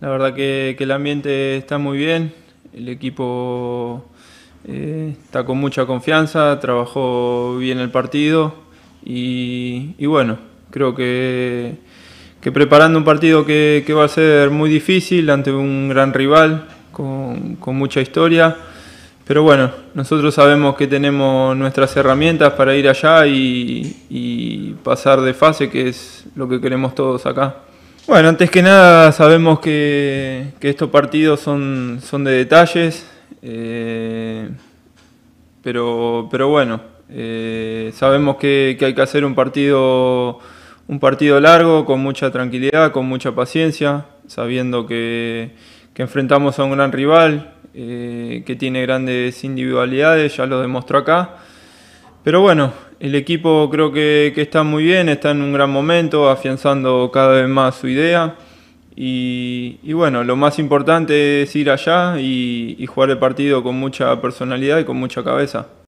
La verdad que, el ambiente está muy bien, el equipo eh, está con mucha confianza, trabajó bien el partido y, bueno, creo que, que, preparando un partido que, va a ser muy difícil ante un gran rival con, mucha historia. Pero bueno, nosotros sabemos que tenemos nuestras herramientas para ir allá y pasar de fase, que es lo que queremos todos acá. Bueno, antes que nada sabemos que, estos partidos son, son de detalles, eh, pero, pero bueno, eh, sabemos que, hay que hacer un partido, un partido largo, con mucha tranquilidad, con mucha paciencia, sabiendo que, enfrentamos a un gran rival, eh, que tiene grandes individualidades, ya lo demostró acá. Pero bueno, el equipo creo que, está muy bien, está en un gran momento, afianzando cada vez más su idea. Y, bueno, lo más importante es ir allá y jugar el partido con mucha personalidad y con mucha cabeza.